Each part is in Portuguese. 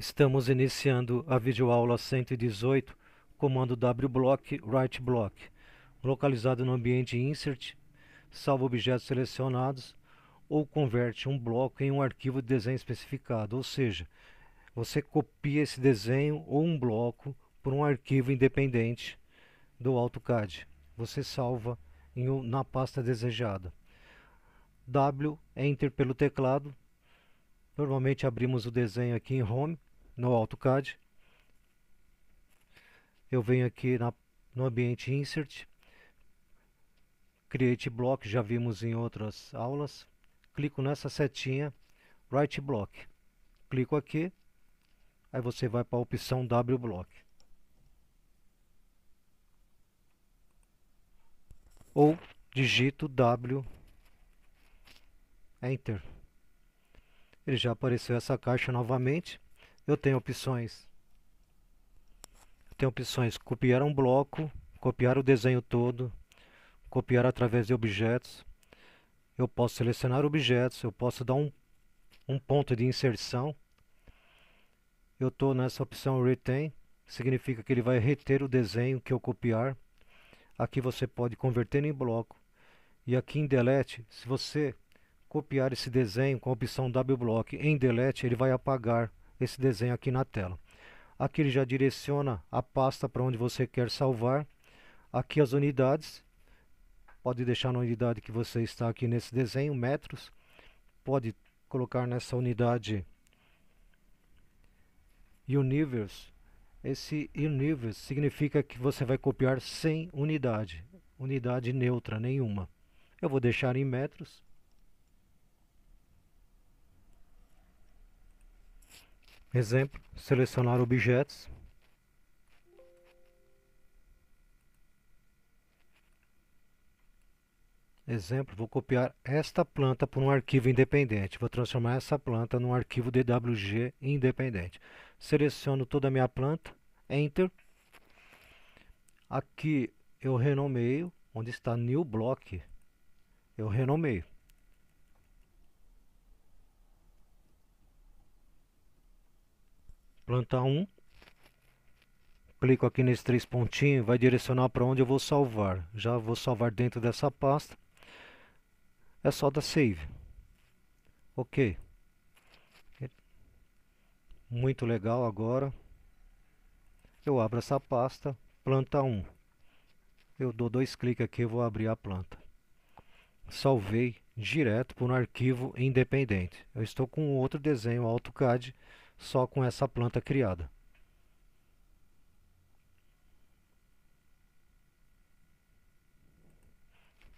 Estamos iniciando a videoaula 118, comando wblock write block, localizado no ambiente insert, salva objetos selecionados ou converte um bloco em um arquivo de desenho especificado, ou seja, você copia esse desenho ou um bloco por um arquivo independente do AutoCAD. Você salva na pasta desejada. W, Enter pelo teclado. Normalmente abrimos o desenho aqui em Home no AutoCAD. Eu venho aqui na, no ambiente Insert, Create Block, já vimos em outras aulas. Clico nessa setinha Write Block. Clico aqui, aí você vai para a opção W Block. Ou digito W Enter. Ele já apareceu essa caixa novamente eu tenho opções. tenho opções copiar um bloco, copiar o desenho todo, copiar através de objetos. Eu posso selecionar objetos, eu posso dar um, um ponto de inserção. Eu estou nessa opção Retain, significa que ele vai reter o desenho que eu copiar. Aqui você pode converter em bloco. E aqui em Delete, se você copiar esse desenho com a opção W Block em Delete, ele vai apagar esse desenho aqui na tela. Aqui ele já direciona a pasta para onde você quer salvar. Aqui as unidades. Pode deixar na unidade que você está aqui nesse desenho, metros. Pode colocar nessa unidade universe. Esse universe significa que você vai copiar sem unidade, unidade neutra nenhuma. Eu vou deixar em metros. Exemplo, selecionar objetos. Exemplo, vou copiar esta planta para um arquivo independente. Vou transformar essa planta num arquivo DWG independente. Seleciono toda a minha planta, Enter. Aqui eu renomeio, onde está New Block, eu renomeio. plantar um, clico aqui nesses três pontinhos, vai direcionar para onde eu vou salvar. Já vou salvar dentro dessa pasta. É só dar save. Ok. Muito legal agora. Eu abro essa pasta, planta 1. Eu dou dois cliques aqui e vou abrir a planta. Salvei direto para um arquivo independente. Eu estou com outro desenho AutoCAD só com essa planta criada.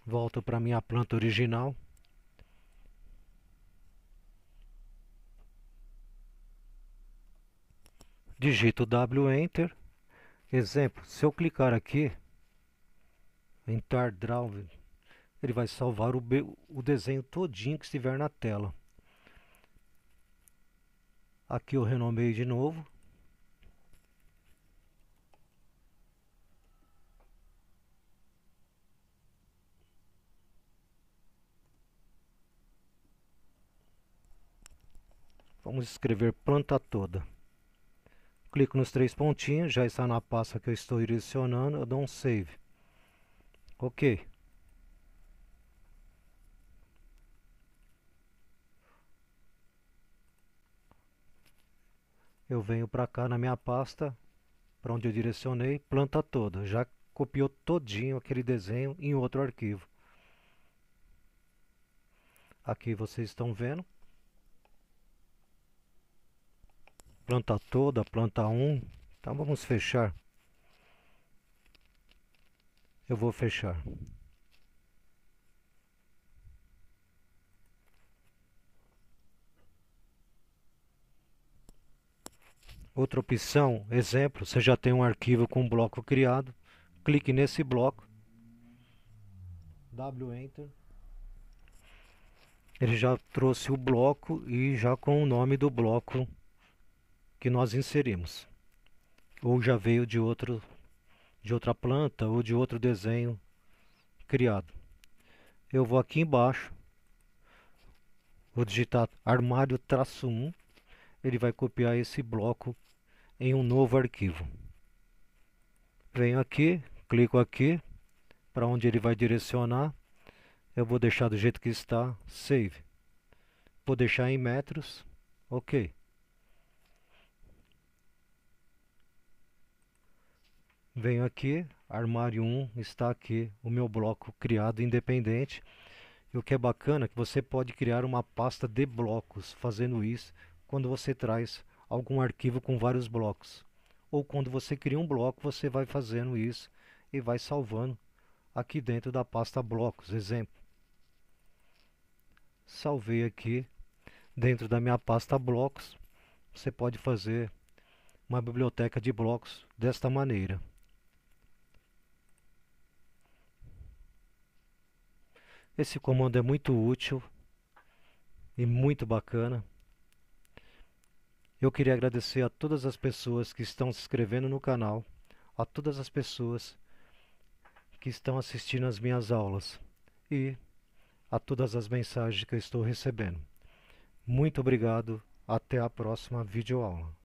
Volto para minha planta original. Digito W Enter. Exemplo, se eu clicar aqui em Tar Draw, ele vai salvar o, o desenho todinho que estiver na tela. Aqui eu renomei de novo. Vamos escrever planta toda. Clico nos três pontinhos, já está na pasta que eu estou direcionando, eu dou um save. Ok. eu venho para cá na minha pasta, para onde eu direcionei, planta toda. Já copiou todinho aquele desenho em outro arquivo. Aqui vocês estão vendo. Planta toda, planta 1. Então vamos fechar. Eu vou fechar. Outra opção, exemplo, você já tem um arquivo com um bloco criado, clique nesse bloco, W Enter, ele já trouxe o bloco e já com o nome do bloco que nós inserimos, ou já veio de, outro, de outra planta ou de outro desenho criado. Eu vou aqui embaixo, vou digitar armário traço 1, ele vai copiar esse bloco em um novo arquivo. Venho aqui, clico aqui, para onde ele vai direcionar. Eu vou deixar do jeito que está, save. Vou deixar em metros, ok. Venho aqui, armário 1 está aqui, o meu bloco criado independente. E o que é bacana é que você pode criar uma pasta de blocos fazendo isso quando você traz algum arquivo com vários blocos. Ou quando você cria um bloco, você vai fazendo isso e vai salvando aqui dentro da pasta blocos, exemplo. Salvei aqui dentro da minha pasta blocos. Você pode fazer uma biblioteca de blocos desta maneira. Esse comando é muito útil e muito bacana. Eu queria agradecer a todas as pessoas que estão se inscrevendo no canal, a todas as pessoas que estão assistindo às minhas aulas e a todas as mensagens que eu estou recebendo. Muito obrigado, até a próxima videoaula.